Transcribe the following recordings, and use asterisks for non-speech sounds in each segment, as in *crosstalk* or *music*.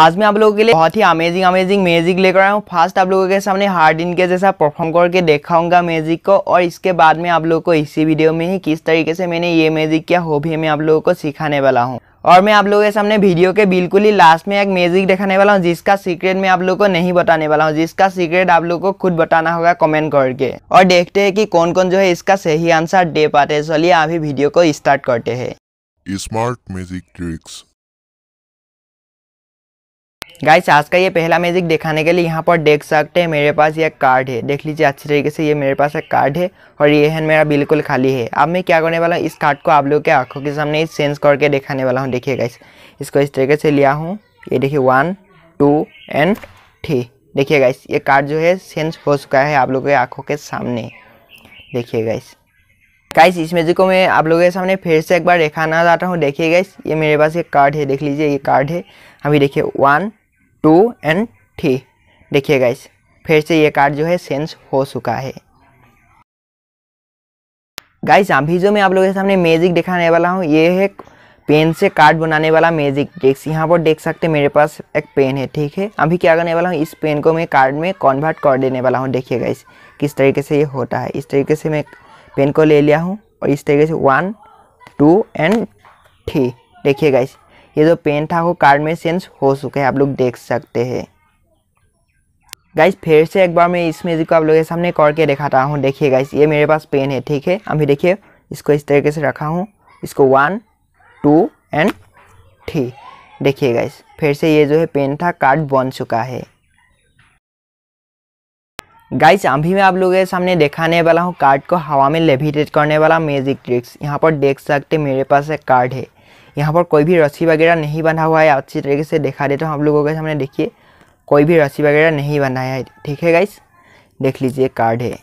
आज मैं आप लोगों के लिए बहुत ही अमेजिंग अमेजिंग म्यूजिक लेकर आया हूँ फर्स्ट आप लोगों के सामने इन के जैसा परफॉर्म करके देखाऊंगा म्यूजिक को और इसके बाद में आप लोगों को इसी वीडियो में ही किस तरीके से मैंने ये म्यूजिक किया हो भी मैं आप लोगों को सिखाने वाला हूँ और मैं आप लोगों के सामने वीडियो के बिल्कुल ही लास्ट में एक म्यूजिक दिखाने वाला हूँ जिसका सीक्रेट मैं आप लोगों को नहीं बताने वाला हूँ जिसका सीक्रेट आप लोगों को खुद बताना होगा कमेंट करके और देखते हैं कि कौन कौन जो है इसका सही आंसर दे पाते हैं चलिए अभी वीडियो को स्टार्ट करते हैं स्मार्ट म्यूजिक ट्रिक्स गाइस आज का ये पहला मैजिक दिखाने के लिए यहाँ पर देख सकते हैं मेरे पास एक कार्ड है देख लीजिए अच्छे तरीके से ये मेरे पास एक कार्ड है और ये है मेरा बिल्कुल खाली है अब मैं क्या करने वाला हूँ इस कार्ड को आप लोगों के आंखों के सामने चेंज करके दिखाने वाला हूँ देखिए गाइस इसको इस तरीके से लिया हूँ ये देखिए वन टू एंड थ्री देखिए गाइस ये कार्ड जो है चेंज हो चुका है आप लोगों के आँखों के सामने देखिए गाइस गाइस इस मैजिक को मैं आप लोगों के सामने फिर से एक बार दिखाना चाहता हूँ देखिए गाइस ये मेरे पास एक कार्ड है देख लीजिए ये कार्ड है अभी देखिए वन टू एंड थ्री देखिए गाइस फिर से ये कार्ड जो है सेंस हो चुका है गाइस अभी जो मैं आप लोगों के सामने मैजिक दिखाने वाला हूँ ये है पेन से कार्ड बनाने वाला मैजिक डेक्स यहाँ पर देख सकते हैं मेरे पास एक पेन है ठीक है अभी क्या करने वाला हूँ इस पेन को मैं कार्ड में कन्वर्ट कर देने वाला हूँ देखिए गाइस किस तरीके से ये होता है इस तरीके से मैं पेन को ले लिया हूँ और इस तरीके से वन टू एंड थ्री देखिए गाइस ये जो पेन था वो कार्ड में चेंज हो चुके हैं आप लोग देख सकते हैं गाइज फिर से एक बार मैं इस मेजिक को आप लोगों के सामने करके दिखाता हूँ देखिए गाइस ये मेरे पास पेन है ठीक है अभी देखिए इसको इस तरीके से रखा हूँ इसको वन टू एंड थ्री देखिए गाइज फिर से ये जो है पेन था कार्ड बन चुका है गाइस अभी मैं आप लोगों के सामने दिखाने वाला हूँ कार्ड को हवा में लेविटेट करने वाला मैजिक ट्रिक्स यहाँ पर देख सकते मेरे पास एक कार्ड है यहाँ पर कोई भी रस्सी वगैरह नहीं बंधा हुआ है अच्छी तरीके से दिखा देता हूँ आप लोगों के सामने देखिए कोई भी रस्सी वगैरह नहीं बंधा है ठीक है गाइस देख लीजिए कार्ड है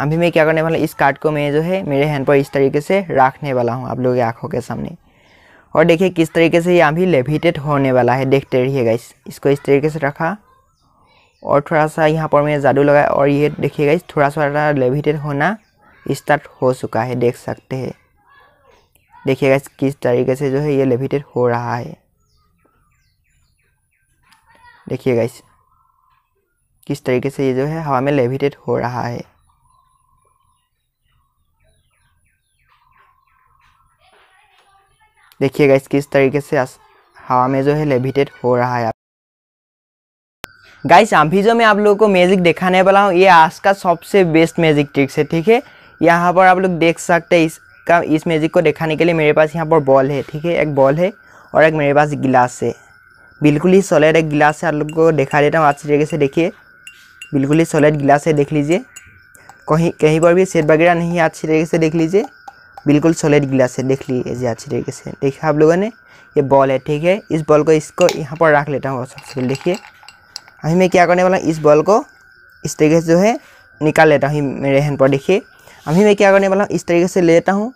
अभी मैं क्या करने वाला इस कार्ड को मैं जो है मेरे हैंड पर इस तरीके से रखने वाला हूँ आप लोगों की आँखों के सामने और देखिए किस तरीके से ये अभी लेविटेट होने वाला है देखते रहिए गाइस इसको इस तरीके से रखा और थोड़ा सा यहाँ पर मैंने जादू लगाया और ये देखिए गाइस थोड़ा सा लेविटेट होना स्टार्ट हो चुका है देख सकते हैं देखिएगा किस तरीके से जो है ये लेविटेट हो रहा है देखिएगा इस किस तरीके से ये जो है हवा में लेविटेट हो रहा है देखिएगा इस किस तरीके से हवा में जो है लेविटेट हो रहा है गाइस अभी जो मैं आप लोगों को मैजिक दिखाने वाला हूँ ये आज का सबसे बेस्ट मैजिक ट्रिक्स है ठीक है यहाँ पर आप लोग देख सकते हैं इस का इस मैजिक को दिखाने के लिए मेरे पास यहाँ पर बॉल है ठीक है एक बॉल है और एक मेरे पास गिलास है बिल्कुल ही सॉलिड एक गिलास है आप लोग को दिखा देता हूँ अच्छी जगह से देखिए बिल्कुल ही सॉलिड गिलास है देख लीजिए कहीं कहीं पर भी सेट वगैरह नहीं है अच्छी तरीके से देख लीजिए बिल्कुल सॉलिड गिलास है देख लीजिए अच्छी तरीके से देखिए आप लोगों ने ये बॉल है ठीक है इस बॉल को इसको यहाँ पर रख लेता हूँ सबसे पहले देखिए अभी मैं क्या करने वाला हूँ इस बॉल को इस तरीके से जो है निकाल लेता हूँ मेरे हैंड पर देखिए अभी मैं क्या करने वाला हूँ इस तरीके से लेता हूँ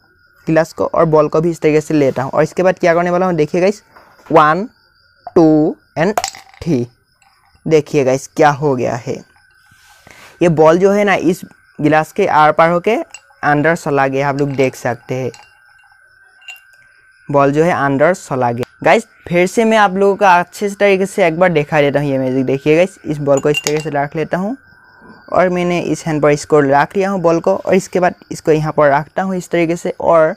क्लास को और बॉल को भी इस तरीके से लेता हूँ और इसके बाद क्या करने वाला हूँ देखिएगा इस वन टू एंड थ्री देखिएगा इस क्या हो गया है ये बॉल जो है ना इस गिलास के आर पार होके अंदर चला गया आप लोग देख सकते हैं बॉल जो है अंदर चला गया गाइस फिर से मैं आप लोगों का अच्छे से तरीके से एक बार दिखा देता हूँ ये मैजिक देखिए गाइस इस बॉल को इस तरीके से रख लेता हूँ और मैंने इस हैंड पर इसको रख लिया हूँ बॉल को और इसके बाद इसको यहाँ पर रखता हूँ इस तरीके से और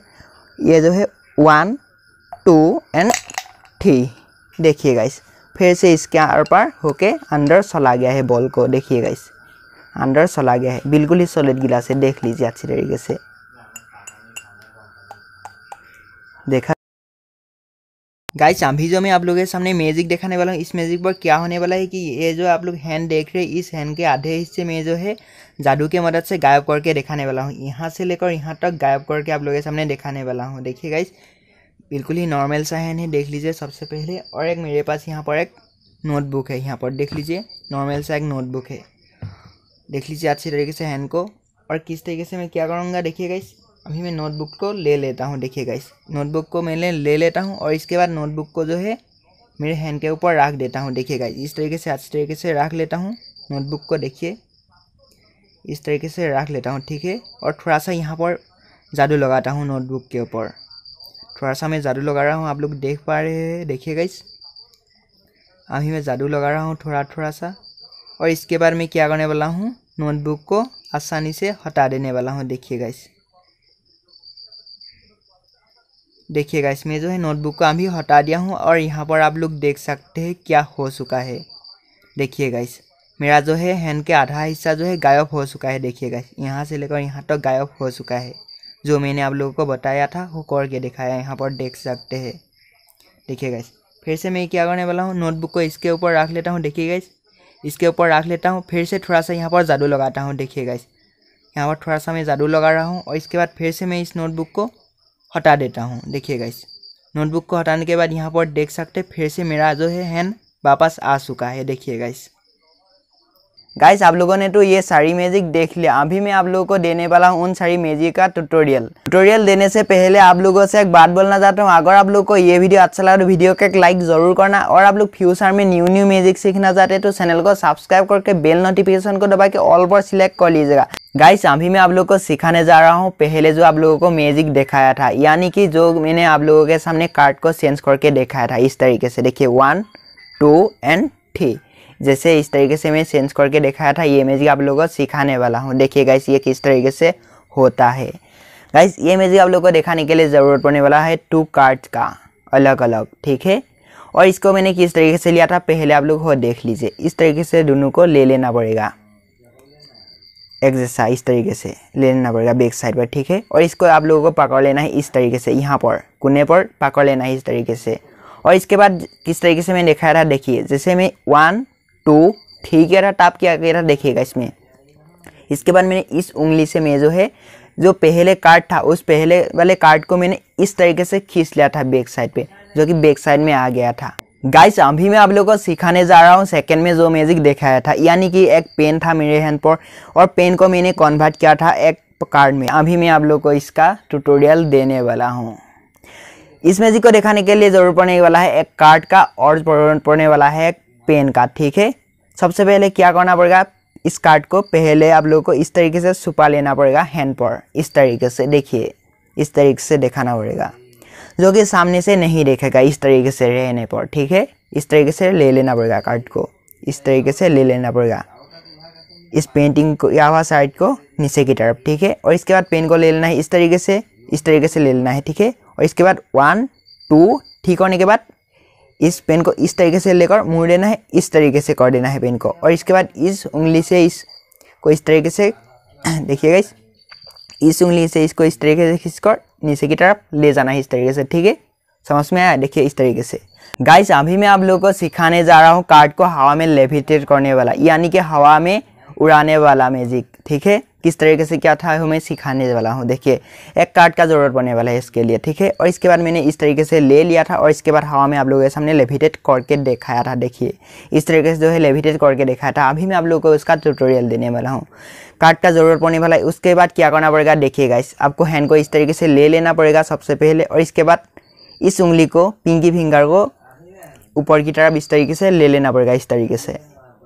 ये जो है वन टू एंड थ्री देखिएगा इस फिर से इसके आर पर होके अंदर चला गया है बॉल को देखिएगा इस अंदर चला गया है बिल्कुल ही सॉलिड गिला से देख लीजिए अच्छी तरीके से देखा गाइस वीडियो में आप लोगों के सामने मैजिक दिखाने वाला हूँ इस मैजिक पर क्या होने वाला है कि ये जो आप लोग हैंड देख रहे हैं इस हैंड के आधे हिस्से में जो है जादू के मदद से गायब करके दिखाने वाला हूँ यहाँ से लेकर यहाँ तक गायब करके आप लोगों के सामने दिखाने वाला हूँ देखिए गाइस बिल्कुल ही नॉर्मल सा हैंड है देख लीजिए सबसे पहले और एक मेरे पास यहाँ पर एक नोटबुक है यहाँ पर देख लीजिए नॉर्मल सा एक नोटबुक है देख लीजिए अच्छी तरीके से हैंड को और किस तरीके से मैं क्या करूँगा देखिए गाइस अभी मैं नोटबुक को ले लेता हूँ देखिए गाइस नोटबुक को मैंने ले लेता हूँ और इसके बाद नोटबुक को जो है मेरे हैंड के ऊपर रख देता हूँ देखिए गाइस इस तरीके से अच्छे तरीके से रख लेता हूँ नोटबुक को देखिए इस तरीके से रख लेता हूँ ठीक है और थोड़ा सा यहाँ पर जादू लगाता हूँ नोटबुक के ऊपर थोड़ा सा मैं जादू लगा रहा हूँ आप लोग देख पा रहे हैं देखिए गाइस अभी मैं जादू लगा रहा हूँ थोड़ा थोड़ा सा और इसके बाद मैं क्या करने वाला हूँ नोटबुक को आसानी से हटा देने वाला हूँ देखिए गाइस देखिएगा इसमें जो है नोटबुक का अभी हटा दिया हूँ और यहाँ पर आप लोग देख सकते हैं क्या हो चुका है देखिएगा इस मेरा जो है हैंड के आधा हिस्सा जो है गायब हो चुका है देखिएगा यहाँ से लेकर यहाँ तक तो गायब हो चुका है जो मैंने आप लोगों को बताया था वो करके दिखाया यहाँ पर देख सकते हैं देखिएगा इस फिर से मैं क्या करने वाला हूँ नोटबुक को इसके ऊपर रख लेता हूँ देखिएगा इस इसके ऊपर रख लेता हूँ फिर से थोड़ा सा यहाँ पर जादू लगाता हूँ देखिएगा इस यहाँ पर थोड़ा सा मैं जादू लगा रहा हूँ और इसके बाद फिर से मैं इस नोटबुक को हटा देता हूँ देखिए गाइस नोटबुक को हटाने के बाद यहाँ पर देख सकते फिर से मेरा जो है हैंड वापस आ चुका है देखिए गाइस गाइस आप लोगों ने तो ये सारी मैजिक देख लिया अभी मैं आप लोगों को देने वाला हूँ उन सारी मैजिक का ट्यूटोरियल ट्यूटोरियल देने से पहले आप लोगों से एक बात बोलना चाहता हूँ अगर आप लोग को ये वीडियो अच्छा लगा तो वीडियो का एक लाइक जरूर करना और आप लोग फ्यूचर में न्यू न्यू मैजिक सीखना चाहते तो चैनल को सब्सक्राइब करके बेल नोटिफिकेशन को दबा के ऑल पर सिलेक्ट कर लीजिएगा गाइस अभी मैं आप लोग को सिखाने जा रहा हूँ पहले जो आप लोगों को मैजिक दिखाया था यानी कि जो मैंने आप लोगों के सामने कार्ड को चेंज करके दिखाया था इस तरीके से देखिए वन टू एंड थ्री जैसे इस तरीके से मैं सेंस करके दिखाया था ये मैजिक आप लोगों को सिखाने वाला हूँ देखिए गाइस ये किस तरीके से होता है गाइस ये मैजिक आप लोगों को दिखाने के लिए ज़रूरत पड़ने वाला है टू कार्ड का अलग अलग ठीक है और इसको मैंने किस तरीके से लिया था पहले आप लोग हो देख लीजिए इस तरीके से दोनों को ले लेना पड़ेगा एक जैसा इस तरीके से ले लेना पड़ेगा बैक साइड पर ठीक है और इसको आप लोगों को पकड़ लेना है इस तरीके से यहाँ पर कुने पर पकड़ लेना है इस तरीके से और इसके बाद किस तरीके से मैंने दिखाया था देखिए जैसे मैं वन टू ठीक है रहा टाप क्या गया रहा देखिएगा इसमें इसके बाद मैंने इस उंगली से मैं जो है जो पहले कार्ड था उस पहले वाले कार्ड को मैंने इस तरीके से खींच लिया था बैक साइड पे जो कि बैक साइड में आ गया था गाइस अभी मैं आप लोगों को सिखाने जा रहा हूँ सेकंड में जो मैजिक दिखाया था यानी कि एक पेन था मेरे हैंड पर और पेन को मैंने कन्वर्ट किया था एक कार्ड में अभी मैं आप लोग को इसका ट्यूटोरियल देने वाला हूँ इस मैजिक को दिखाने के लिए ज़रूर पड़ने वाला है एक कार्ड का और पड़ने वाला है एक पेन का ठीक है सबसे पहले क्या करना पड़ेगा इस कार्ड को पहले आप लोगों को इस तरीके से छुपा लेना पड़ेगा हैंड पर इस तरीके से देखिए इस तरीके से दिखाना पड़ेगा जो कि सामने से नहीं देखेगा इस तरीके से रहने पर ठीक है इस तरीके से ले लेना पड़ेगा कार्ड को इस तरीके से ले लेना पड़ेगा इस पेंटिंग को या हुआ साइड को नीचे की तरफ ठीक है और इसके बाद पेन को ले लेना है इस तरीके से इस तरीके से ले लेना है ठीक है और इसके बाद वन टू ठीक होने के बाद इस पेन को इस तरीके से लेकर मुड़ देना है इस तरीके से कर देना है पेन को और इसके बाद इस उंगली से इस को इस तरीके से *clears throat* देखिएगा इस इस उंगली से इसको इस तरीके से खींचकर नीचे की तरफ ले जाना है इस तरीके से ठीक है समझ में आया देखिए इस तरीके से गाइस अभी मैं आप लोगों को सिखाने जा रहा हूँ कार्ड को हवा में लेविटेट करने वाला यानी कि हवा में उड़ाने वाला मैजिक ठीक है किस तरीके से क्या था मैं सिखाने वाला हूँ देखिए एक कार्ड का ज़रूरत पड़ने वाला है इसके लिए ठीक है और इसके बाद मैंने इस तरीके से ले लिया था और इसके बाद हवा में आप लोगों के सामने लेविटेट करके दिखाया था देखिए इस तरीके से जो है लेविटेट करके दिखाया था अभी मैं आप लोगों को उसका ट्यूटोरियल देने वाला हूँ कार्ड का ज़रूरत पड़ने वाला है उसके बाद क्या करना पड़ेगा देखिएगा इस आपको हैंड को इस तरीके से ले लेना पड़ेगा सबसे पहले और इसके बाद इस उंगली को पिंकी फिंगर को ऊपर की तरफ इस तरीके से ले लेना पड़ेगा इस तरीके से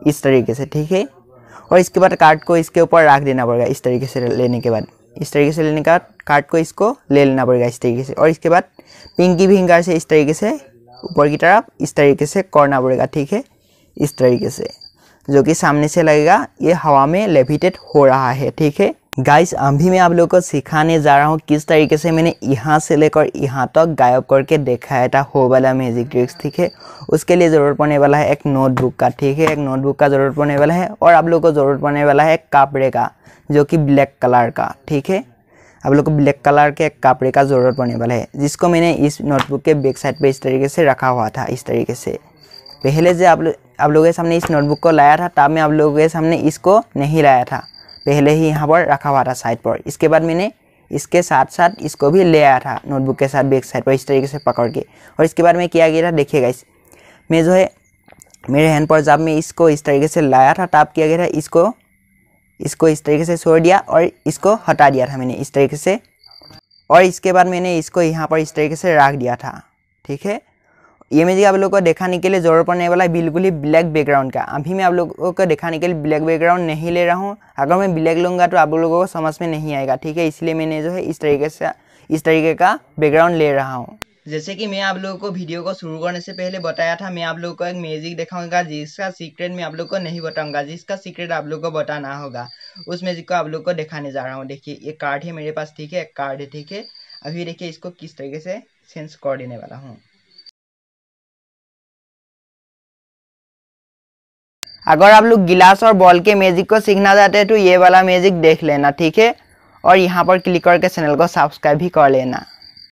इस तरीके से ठीक है और इसके बाद कार्ड को इसके ऊपर रख देना पड़ेगा इस तरीके से लेने के बाद इस तरीके से लेने के बाद कार्ड को इसको ले लेना पड़ेगा इस तरीके से और इसके बाद पिंकी फिंगर से इस तरीके से ऊपर की तरफ इस तरीके से करना पड़ेगा ठीक है इस तरीके से जो कि सामने से लगेगा ये हवा में लेविटेट हो रहा है ठीक है गाइस अभी मैं आप लोगों को सिखाने जा रहा हूँ किस तरीके से मैंने यहाँ से लेकर यहाँ तक तो गायब करके देखा है था हो वाला म्यूजिक ट्रिक्स ठीक है उसके लिए ज़रूरत पड़ने वाला है एक नोटबुक का ठीक है एक नोटबुक का ज़रूरत पड़ने वाला है और आप लोगों को ज़रूरत पड़ने वाला है एक कपड़े का जो कि ब्लैक कलर का ठीक है आप लोग को ब्लैक कलर के एक कपड़े का ज़रूरत पड़ने वाला है जिसको मैंने इस नोटबुक के बैक साइड पर इस तरीके से रखा हुआ था इस तरीके से पहले से आप लोग आप लोगों के सामने इस नोटबुक को लाया था तब मैं आप लोगों के सामने इसको नहीं लाया था पहले ही यहाँ पर रखा हुआ था साइड पर इसके बाद मैंने इसके साथ साथ इसको भी ले आया था नोटबुक के साथ बैक साइड पर इस तरीके से पकड़ के और इसके बाद में किया गया था देखिएगा इस मैं जो है मेरे हैंड पर जब मैं इसको इस तरीके से लाया था टाप किया गया था इसको इसको इस तरीके से छोड़ दिया और इसको हटा दिया था मैंने इस तरीके से और इसके बाद मैंने इसको यहाँ पर इस तरीके से रख दिया था ठीक है ये म्यूजिक आप लोग को दिखाने के लिए ज़रूर पड़ने वाला है बिल्कुल ही ब्लैक बैकग्राउंड का अभी मैं आप लोगों को दिखाने के लिए ब्लैक बैकग्राउंड नहीं ले रहा हूँ अगर मैं ब्लैक लूँगा तो आप लोगों को समझ में नहीं आएगा ठीक है इसलिए मैंने जो है इस तरीके से इस तरीके का बैकग्राउंड ले रहा हूँ जैसे कि मैं आप लोगों को वीडियो को शुरू करने से पहले बताया था मैं आप लोगों को एक मैजिक दिखाऊंगा जिसका सीक्रेट मैं आप लोग को नहीं बताऊंगा जिसका सीक्रेट आप लोग को बताना होगा उस मैजिक को आप लोग को दिखाने जा रहा हूँ देखिए ये कार्ड है मेरे पास ठीक है एक कार्ड है ठीक है अभी देखिए इसको किस तरीके से सेंस कर देने वाला हूँ अगर आप लोग गिलास और बॉल के मैजिक को सीखना चाहते हैं तो ये वाला मैजिक देख लेना ठीक है और यहाँ पर क्लिक करके चैनल को सब्सक्राइब भी कर लेना